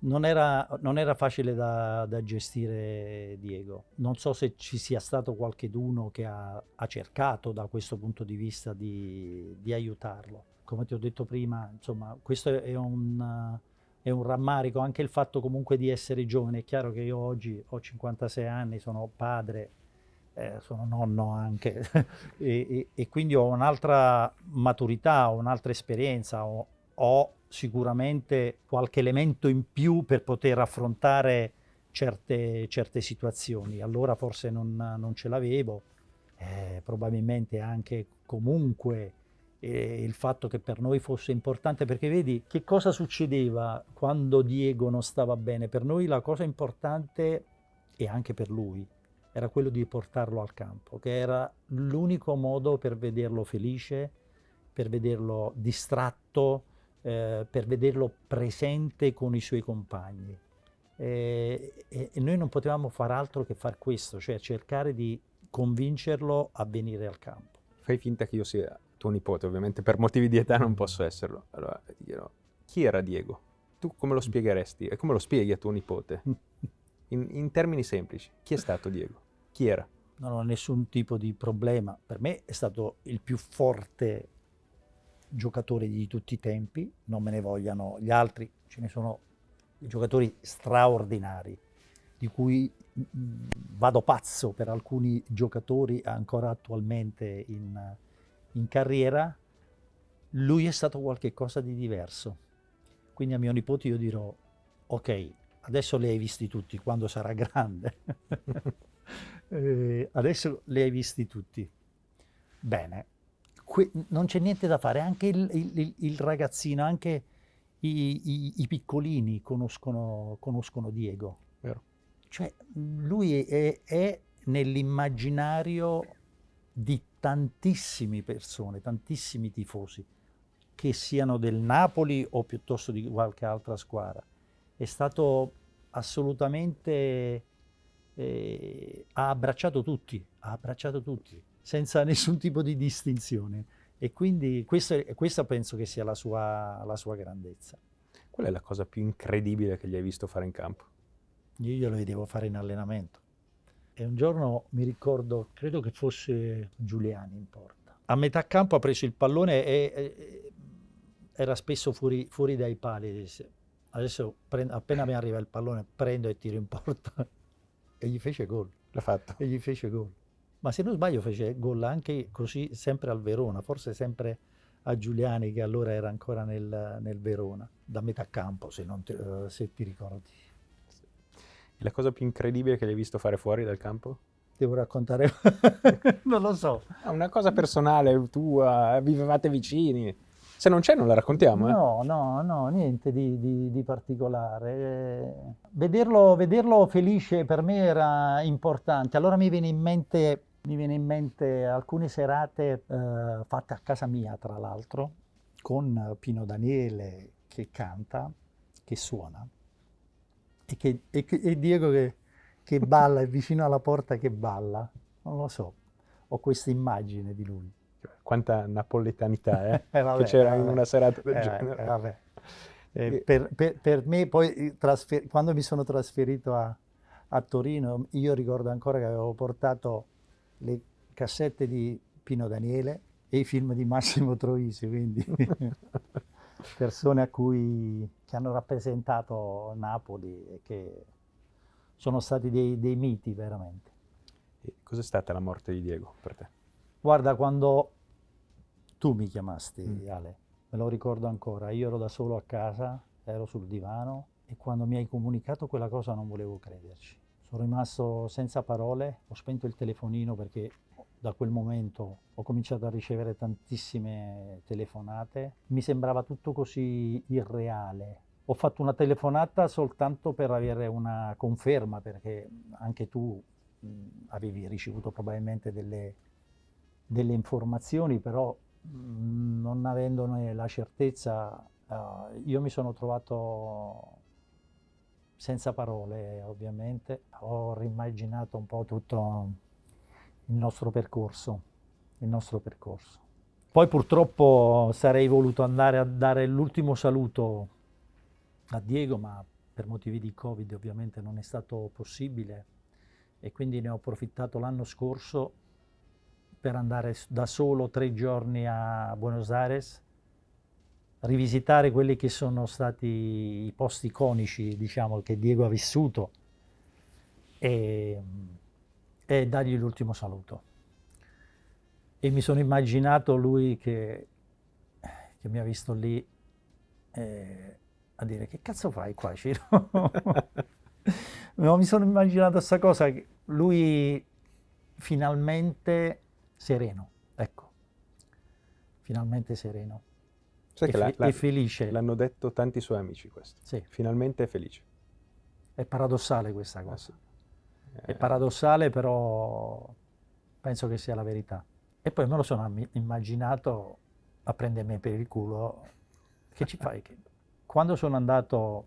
non era, non era facile da, da, gestire Diego. Non so se ci sia stato qualcuno che ha, ha cercato da questo punto di vista di, di aiutarlo come ti ho detto prima, insomma, questo è un, eh, è un rammarico, anche il fatto comunque di essere giovane. È chiaro che io oggi ho 56 anni, sono padre, eh, sono nonno anche, e, e, e, quindi ho un'altra maturità, ho un'altra esperienza, ho, ho, sicuramente qualche elemento in più per poter affrontare certe, certe situazioni. Allora forse non, non ce l'avevo, eh, probabilmente anche comunque e il fatto che per noi fosse importante, perché vedi che cosa succedeva quando Diego non stava bene, per noi la cosa importante e anche per lui era quello di portarlo al campo, che era l'unico modo per vederlo felice, per vederlo distratto, eh, per vederlo presente con i suoi compagni. E, e, noi non potevamo far altro che far questo, cioè cercare di convincerlo a venire al campo. Fai finta che io sia tuo nipote, ovviamente per motivi di età non posso esserlo. Allora ti dirò, chi era Diego? Tu come lo spiegheresti e come lo spieghi a tuo nipote? In, in termini semplici, chi è stato Diego? Chi era? Non ho nessun tipo di problema. Per me è stato il più forte giocatore di tutti i tempi, non me ne vogliano gli altri, ce ne sono giocatori straordinari, di cui vado pazzo per alcuni giocatori ancora attualmente in, in carriera, lui è stato qualcosa di diverso. Quindi a mio nipote io dirò, ok, adesso li hai visti tutti, quando sarà grande. eh, adesso li hai visti tutti. Bene, que- non c'è niente da fare, anche il, il, il ragazzino, anche i, i, i piccolini conoscono, conoscono Diego. Vero. Cioè lui è, è nell'immaginario di tantissime persone, tantissimi tifosi, che siano del Napoli o piuttosto di qualche altra squadra. È stato assolutamente... Eh, ha abbracciato tutti, ha abbracciato tutti, senza nessun tipo di distinzione. E quindi questo, questa penso che sia la sua, la sua grandezza. Qual è la cosa più incredibile che gli hai visto fare in campo? Io glielo vedevo fare in allenamento e un giorno mi ricordo, credo che fosse Giuliani in porta. A metà campo ha preso il pallone e, e era spesso fuori, fuori dai pali. Disse, adesso prendo, appena mi arriva il pallone prendo e tiro in porta. e gli fece gol. L'ha fatto. E gli fece gol. Ma se non sbaglio fece gol anche così sempre al Verona, forse sempre a Giuliani che allora era ancora nel, nel Verona, da metà campo se, non, eh, se ti ricordi. La cosa più incredibile che l'hai visto fare fuori dal campo? Devo raccontare, non lo so. Ah, una cosa personale tua, vivevate vicini. Se non c'è non la raccontiamo. Eh? No, no, no, niente di, di, di particolare. vederlo, vederlo felice per me era importante. Allora mi viene in mente mi viene in mente alcune serate eh, fatte a casa mia, tra l'altro, con Pino Daniele che canta, che suona, e, che, e, e Diego che, che balla, è vicino alla porta che balla, non lo so, ho questa immagine di lui. Cioè, quanta napoletanità eh? eh, vabbè, che c'era in una serata del eh, genere. Eh, per, per, per, me poi, eh, trasfer- quando mi sono trasferito a, a, Torino, io ricordo ancora che avevo portato le cassette di Pino Daniele e i film di Massimo Troisi, quindi persone a cui che hanno rappresentato Napoli e che sono stati dei, dei miti veramente. E cos'è stata la morte di Diego per te? Guarda, quando tu mi chiamasti, mm. Ale, me lo ricordo ancora, io ero da solo a casa, ero sul divano e quando mi hai comunicato quella cosa non volevo crederci. Sono rimasto senza parole, ho spento il telefonino perché da quel momento ho cominciato a ricevere tantissime telefonate, mi sembrava tutto così irreale. Ho fatto una telefonata soltanto per avere una conferma, perché anche tu mh, avevi ricevuto probabilmente delle, delle informazioni, però mh, non avendone la certezza uh, io mi sono trovato senza parole ovviamente, ho rimaginato un po' tutto il nostro percorso. Il nostro percorso. Poi purtroppo sarei voluto andare a dare l'ultimo saluto a Diego, ma per motivi di Covid ovviamente non è stato possibile e quindi ne ho approfittato l'anno scorso per andare da solo tre giorni a Buenos Aires, rivisitare quelli che sono stati i posti iconici, diciamo, che Diego ha vissuto. E, e dargli l'ultimo saluto. E mi sono immaginato lui che, che mi ha visto lì eh, a dire che cazzo fai qua Ciro? no, mi sono immaginato questa cosa, lui finalmente sereno, ecco, finalmente sereno. Sai e, che la, la, e felice. L'hanno detto tanti suoi amici questo. Sì. Finalmente è felice. È paradossale questa cosa. Ah, sì. È paradossale, però penso che sia la verità. E poi me lo sono immaginato a prendermi per il culo. Che ci fai? Quando sono andato,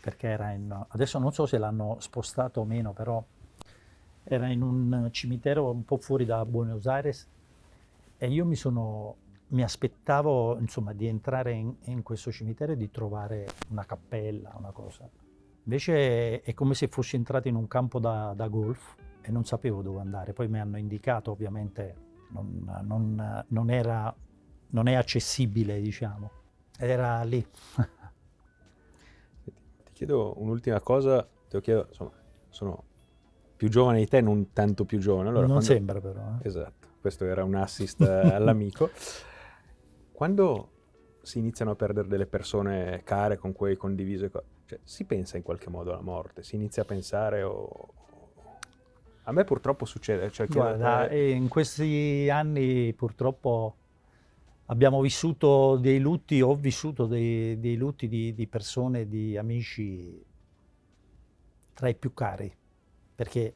perché era in... adesso non so se l'hanno spostato o meno, però era in un cimitero un po' fuori da Buenos Aires e io mi sono mi aspettavo insomma, di entrare in, in questo cimitero e di trovare una cappella, una cosa. Invece è come se fossi entrato in un campo da, da golf e non sapevo dove andare. Poi mi hanno indicato, ovviamente non, non, non, era, non è accessibile, diciamo. Ed era lì. Ti chiedo un'ultima cosa, ti chiedo, insomma, sono più giovane di te, non tanto più giovane. Allora, non quando... sembra però. Eh. Esatto, questo era un assist all'amico. Quando si iniziano a perdere delle persone care con cui hai condiviso cioè, si pensa in qualche modo alla morte, si inizia a pensare o... A me purtroppo succede. Cioè, Guarda, eh, eh, in questi anni purtroppo abbiamo vissuto dei lutti, ho vissuto dei, dei lutti di, di, persone, di amici tra i più cari, perché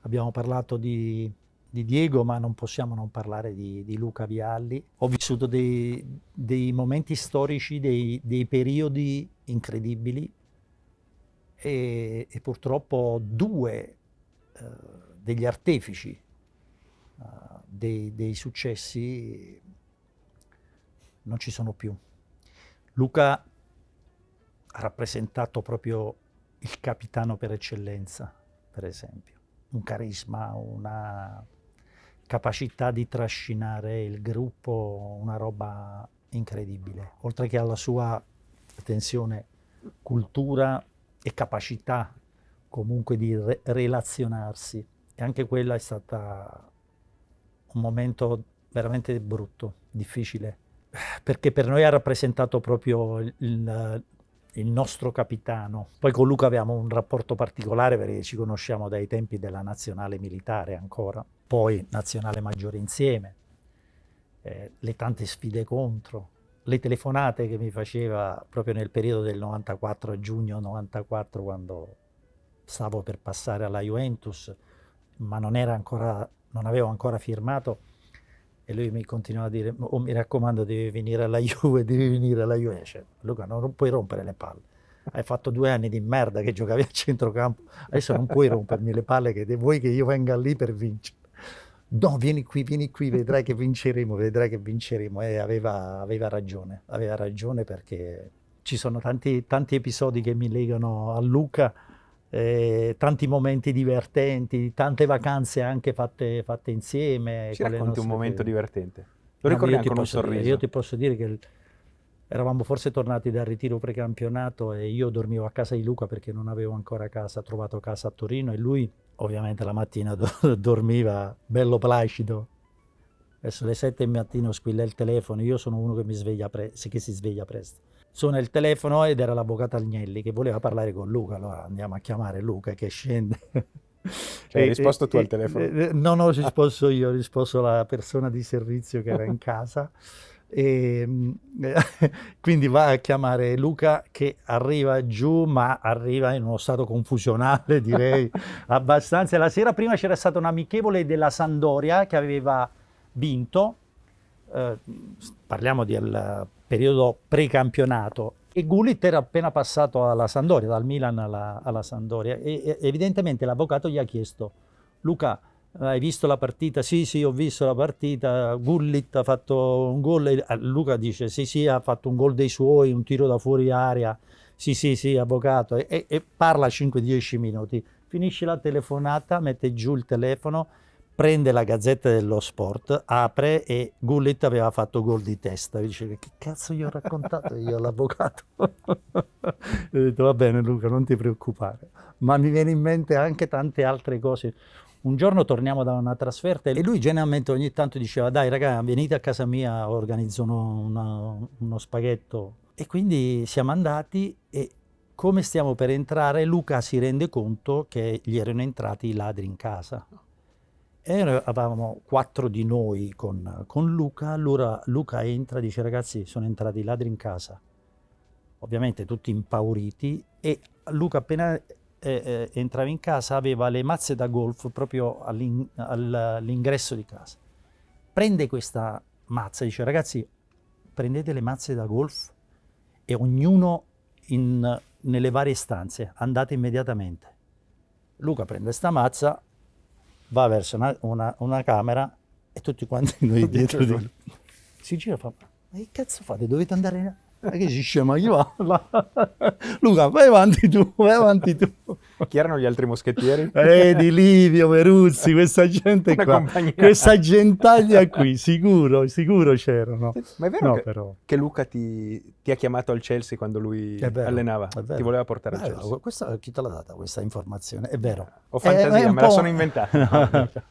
abbiamo parlato di di Diego, ma non possiamo non parlare di, di Luca Vialli. Ho vissuto dei, dei momenti storici, dei, dei periodi incredibili e, e purtroppo due eh, degli artefici eh, dei, dei successi non ci sono più. Luca ha rappresentato proprio il capitano per eccellenza, per esempio, un carisma, una, capacità di trascinare il gruppo, una roba incredibile, oltre che alla sua, attenzione, cultura e capacità comunque di re relazionarsi. E anche quella è stata un momento veramente brutto, difficile, perché per noi ha rappresentato proprio il, il nostro capitano. Poi con Luca abbiamo un rapporto particolare perché ci conosciamo dai tempi della nazionale militare ancora poi nazionale maggiore insieme, eh, le tante sfide contro, le telefonate che mi faceva proprio nel periodo del 94, giugno 94, quando stavo per passare alla Juventus, ma non, ancora, non avevo ancora firmato, e lui mi continuava a dire, oh, mi raccomando, devi venire alla Juve, devi venire alla Juve. Cioè, Luca, non puoi rompere le palle. Hai fatto due anni di merda che giocavi a centrocampo, adesso non puoi rompermi le palle che vuoi che io venga lì per vincere no, vieni qui, vieni qui, vedrai che vinceremo, vedrai che vinceremo. E aveva, aveva ragione, aveva ragione perché ci sono tanti, tanti episodi che mi legano a Luca, eh, tanti momenti divertenti, tante vacanze anche fatte, fatte insieme. Ci racconti un momento divertente? Lo ricordi anche con un sorriso? Dire, io ti posso dire che... eravamo forse tornati dal ritiro precampionato e io dormivo a casa di Luca perché non avevo ancora casa, trovato casa a Torino e lui ovviamente la mattina do dormiva bello placido. Verso le 7 del mattino squilla il telefono, io sono uno che, mi sveglia pre- che si sveglia presto. Suona il telefono ed era l'avvocato Agnelli che voleva parlare con Luca, allora andiamo a chiamare Luca che scende. Cioè, hai risposto tu al telefono? No, no, ho ah. risposto io, ho risposto la persona di servizio che era in casa. E, ehm, quindi va a chiamare Luca che arriva giù, ma arriva in uno stato confusionale, direi abbastanza. La sera prima c'era stata un amichevole della Sandoria che aveva vinto, eh, parliamo del periodo precampionato, e Gullit era appena passato alla Sandoria, dal Milan alla, alla Sandoria, e, e evidentemente l'avvocato gli ha chiesto, Luca, hai visto la partita? Sì, sì, ho visto la partita, Gullit ha fatto un gol, eh, Luca dice sì, sì, ha fatto un gol dei suoi, un tiro da fuori aria, sì, sì, sì, avvocato, e, e parla 5-10 minuti, finisce la telefonata, mette giù il telefono, prende la gazzetta dello sport, apre e Gullit aveva fatto gol di testa, dice che cazzo gli ho raccontato io all'avvocato? ho detto va bene Luca, non ti preoccupare, ma mi viene in mente anche tante altre cose un giorno torniamo da una trasferta e lui generalmente ogni tanto diceva dai raga venite a casa mia organizzo una, uno spaghetto e quindi siamo andati e come stiamo per entrare Luca si rende conto che gli erano entrati i ladri in casa e avevamo quattro di noi con, con Luca allora Luca entra e dice ragazzi sono entrati i ladri in casa ovviamente tutti impauriti e Luca appena eh, entrava in casa aveva le mazze da golf proprio all'ingresso di casa. Prende questa mazza, dice ragazzi prendete le mazze da golf e ognuno in, nelle varie stanze, andate immediatamente. Luca prende sta mazza, va verso una, una, una camera e tutti quanti noi dietro di lui. Si gira e fa, ma che cazzo fate? Dovete andare in... Ma che si scema chi va? Luca, vai avanti tu, vai avanti tu. Chi erano gli altri moschettieri? Eh, di Livio, Veruzzi, questa gente Una qua. Compagnia. Questa gentaglia qui, sicuro, sicuro c'erano. Ma è vero no, che, che, Luca ti, ti, ha chiamato al Chelsea quando lui vero, allenava? Ti voleva portare al Chelsea? Questa, chi te l'ha data questa informazione? È vero. Ho fantasia, eh, me la sono inventata.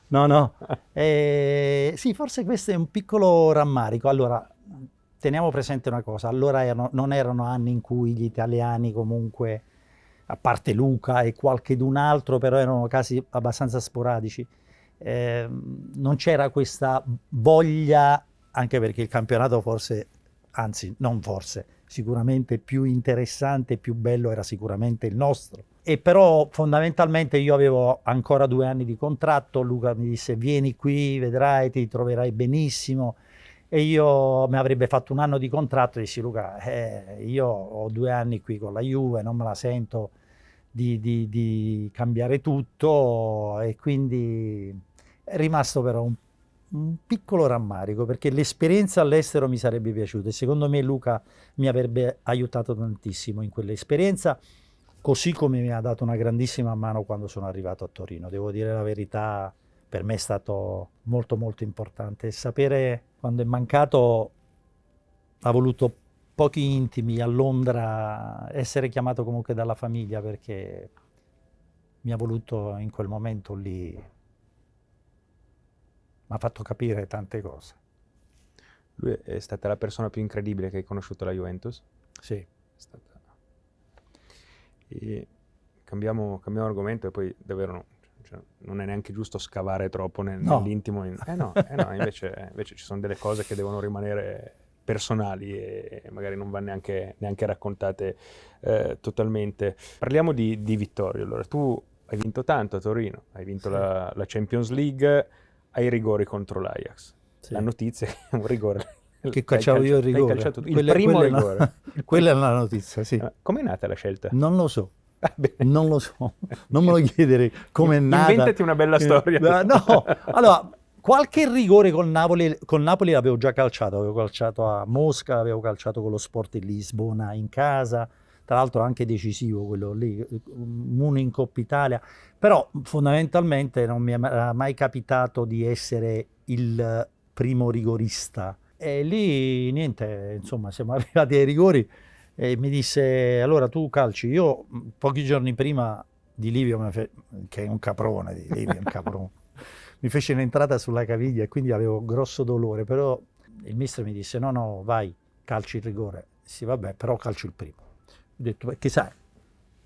no, no. no. Eh, sì, forse questo è un piccolo rammarico. Allora, teniamo presente una cosa, allora erano, non erano anni in cui gli italiani comunque, a parte Luca e qualche d'un altro, però erano casi abbastanza sporadici, eh, non c'era questa voglia, anche perché il campionato forse, anzi non forse, sicuramente più interessante e più bello era sicuramente il nostro. E però fondamentalmente io avevo ancora due anni di contratto, Luca mi disse vieni qui, vedrai, ti troverai benissimo e io mi avrebbe fatto un anno di contratto e dissi Luca, eh, io ho due anni qui con la Juve, non me la sento di, di, di cambiare tutto e quindi è rimasto però un, un piccolo rammarico perché l'esperienza all'estero mi sarebbe piaciuta e secondo me Luca mi avrebbe aiutato tantissimo in quell'esperienza così come mi ha dato una grandissima mano quando sono arrivato a Torino. Devo dire la verità, per me è stato molto molto importante sapere quando è mancato ha voluto pochi intimi a Londra essere chiamato comunque dalla famiglia perché mi ha voluto in quel momento lì, mi ha fatto capire tante cose. Lui è stata la persona più incredibile che hai conosciuto la Juventus? Sì. è Stata... cambiamo, cambiamo argomento e poi davvero no cioè, non è neanche giusto scavare troppo nel, no. nell'intimo. In, eh no, eh no invece, invece, ci sono delle cose che devono rimanere personali e magari non vanno neanche, neanche raccontate eh, totalmente. Parliamo di, di vittorie. Allora, tu hai vinto tanto a Torino, hai vinto sì. la, la, Champions League, hai rigori contro l'Ajax. Sì. La notizia è un rigore che calciavo io il rigore. Quella, il primo quella rigore. quella è una notizia, sì. Eh, è nata la scelta? Non lo so. Ah, non lo so, non me lo chiedere come è nata. Inventati una bella eh, storia. No, allora, qualche rigore con Napoli, con Napoli l'avevo già calciato, avevo calciato a Mosca, avevo calciato con lo Sport in Lisbona in casa, tra l'altro anche decisivo quello lì, uno in Coppa Italia, però fondamentalmente non mi era mai capitato di essere il primo rigorista. E lì niente, insomma, siamo arrivati ai rigori e mi disse allora tu calci io mm, pochi giorni prima di Livio che è un caprone di Livio un caprone mi fece un'entrata sulla caviglia e quindi avevo grosso dolore però il mister mi disse no no vai calci il rigore sì vabbè però calcio il primo ho detto perché sai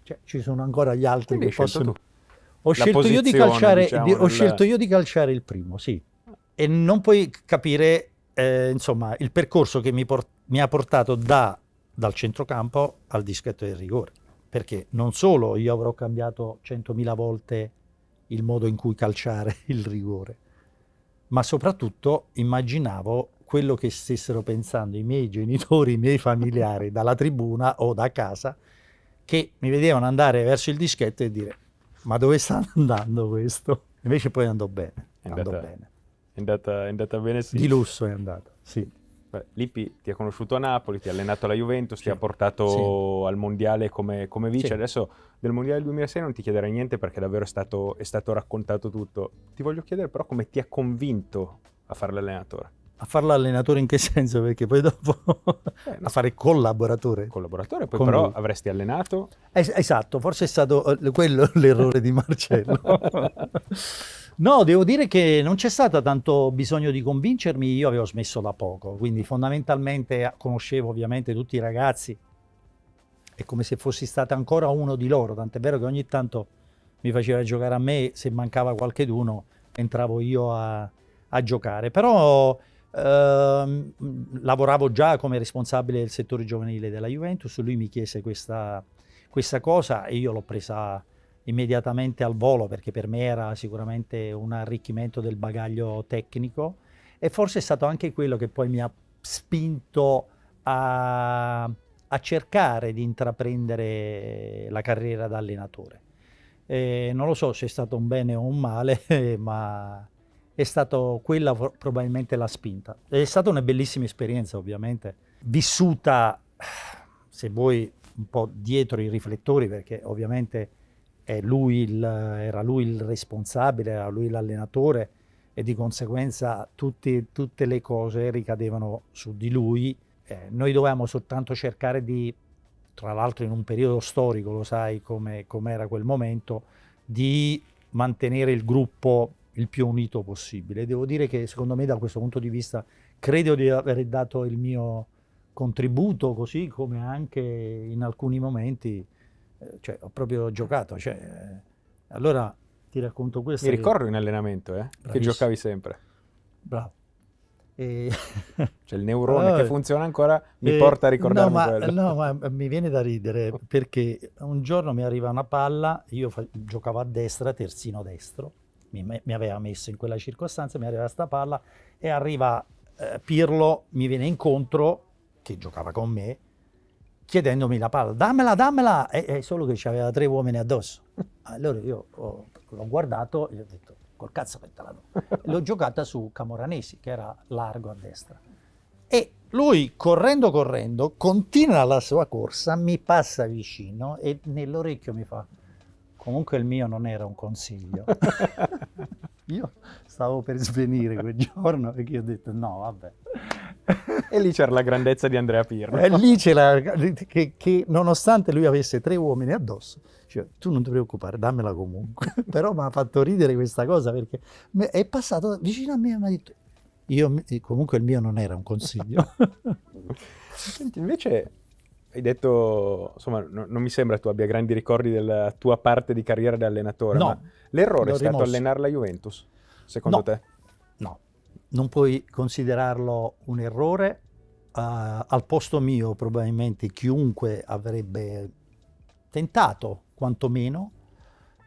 cioè, ci sono ancora gli altri quindi che possono ho, scelto io, di calciare, diciamo, di, ho scelto io di calciare il primo sì e non puoi capire eh, insomma il percorso che mi, mi ha portato da dal centrocampo al dischetto del rigore. Perché non solo io avrò cambiato 100.000 volte il modo in cui calciare il rigore, ma soprattutto immaginavo quello che stessero pensando i miei genitori, i miei familiari dalla tribuna o da casa, che mi vedevano andare verso il dischetto e dire ma dove sta andando questo? Invece poi andò bene. Andò è andata, bene. È andata, è andata bene, sì. Di lusso è andata, sì. Lippi ti ha conosciuto a Napoli, ti ha allenato alla Juventus, sì. ti ha portato sì. al Mondiale come, come vice. Sì. Adesso del Mondiale 2006 non ti chiederai niente perché davvero è stato, è stato raccontato tutto. Ti voglio chiedere però come ti ha convinto a fare l'allenatore a fare l'allenatore in che senso? Perché poi dopo eh, a fare collaboratore. Collaboratore, poi però lui. avresti allenato. Es- esatto, forse è stato eh, quello l'errore di Marcello. No, devo dire che non c'è stato tanto bisogno di convincermi, io avevo smesso da poco, quindi fondamentalmente conoscevo ovviamente tutti i ragazzi, è come se fossi stato ancora uno di loro, tant'è vero che ogni tanto mi faceva giocare a me, se mancava qualcheduno entravo io a, a giocare, però ehm, lavoravo già come responsabile del settore giovanile della Juventus, lui mi chiese questa, questa cosa e io l'ho presa immediatamente al volo perché per me era sicuramente un arricchimento del bagaglio tecnico e forse è stato anche quello che poi mi ha spinto a, a cercare di intraprendere la carriera da allenatore. E non lo so se è stato un bene o un male, ma è stata quella probabilmente la spinta. È stata una bellissima esperienza ovviamente, vissuta se vuoi un po' dietro i riflettori perché ovviamente lui il, era lui il responsabile, era lui l'allenatore e di conseguenza tutti, tutte le cose ricadevano su di lui. Eh, noi dovevamo soltanto cercare di, tra l'altro in un periodo storico, lo sai come, come era quel momento, di mantenere il gruppo il più unito possibile. Devo dire che secondo me da questo punto di vista credo di aver dato il mio contributo, così come anche in alcuni momenti eh, cioè, ho proprio giocato. Cioè, eh, allora ti racconto questo. Mi ricordo che... in allenamento eh, che giocavi sempre. Bravo. E... Cioè il neurone allora, che funziona ancora mi e... Eh, porta a ricordarmi no, ma, quello. No, ma mi viene da ridere perché un giorno mi arriva una palla, io fa... giocavo a destra, terzino destro, mi, mi aveva messo in quella circostanza, mi arriva questa palla e arriva eh, Pirlo, mi viene incontro, che giocava con me, chiedendomi la palla, dammela, dammela, e, e solo che c'aveva tre uomini addosso. Allora io ho, l'ho guardato e gli ho detto, col cazzo metterla no. L'ho giocata su Camoranesi, che era largo a destra. E lui, correndo, correndo, continua la sua corsa, mi passa vicino e nell'orecchio mi fa, comunque il mio non era un consiglio. io stavo per svenire quel giorno perché ho detto no, vabbè. e lì c'era la grandezza di Andrea Pirlo. E eh, lì c'era che, che, nonostante lui avesse tre uomini addosso, cioè, tu non ti preoccupare, dammela comunque. Però mi ha fatto ridere questa cosa perché è passato vicino a me e mi ha detto io, eh, comunque il mio non era un consiglio. Senti, invece hai detto, insomma, no, non mi sembra tu abbia grandi ricordi della tua parte di carriera da allenatore, no, ma l'errore è stato rimosso. allenare la Juventus secondo no. te? No, non puoi considerarlo un errore. Uh, al posto mio probabilmente chiunque avrebbe tentato, quantomeno.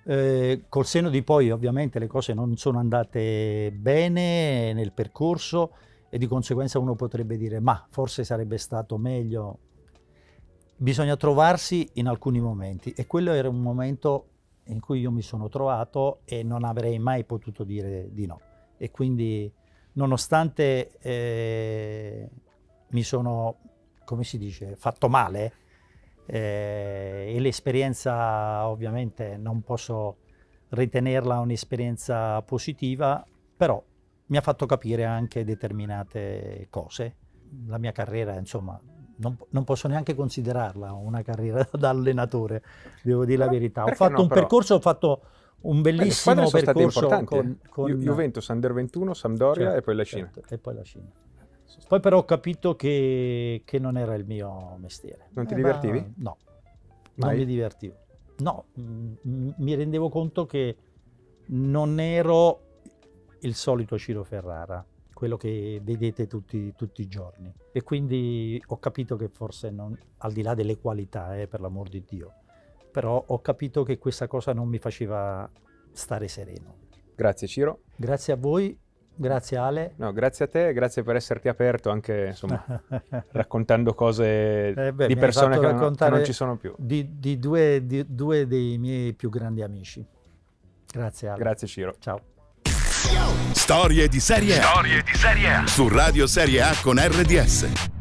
Eh, col seno di poi ovviamente le cose non sono andate bene nel percorso e di conseguenza uno potrebbe dire ma forse sarebbe stato meglio. Bisogna trovarsi in alcuni momenti e quello era un momento in cui io mi sono trovato e non avrei mai potuto dire di no. E quindi nonostante eh, mi sono, come si dice, fatto male eh, e l'esperienza ovviamente non posso ritenerla un'esperienza positiva, però mi ha fatto capire anche determinate cose. La mia carriera, insomma, non, non, posso neanche considerarla una carriera da allenatore, devo dire la verità. Ho fatto no, un però? percorso, ho fatto un bellissimo percorso con, eh. con Ju- Juventus, Under 21, Sampdoria certo, e poi la Cina. Certo, e poi la Cina. Poi però ho capito che, che non era il mio mestiere. Non ti eh, divertivi? Ma, no, Mai? non mi divertivo. No, m- mm, mm, mi rendevo conto che non ero il solito Ciro Ferrara quello che vedete tutti, tutti, i giorni. E quindi ho capito che forse non, al di là delle qualità, eh, per l'amor di Dio, però ho capito che questa cosa non mi faceva stare sereno. Grazie Ciro. Grazie a voi, grazie Ale. No, grazie a te, grazie per esserti aperto anche insomma, raccontando cose eh beh, di persone che non, che non, ci sono più. Di, di, due, di due dei miei più grandi amici. Grazie Ale. Grazie Ciro. Ciao. Storie di serie A. Storie di serie A. Su Radio Serie A con RDS.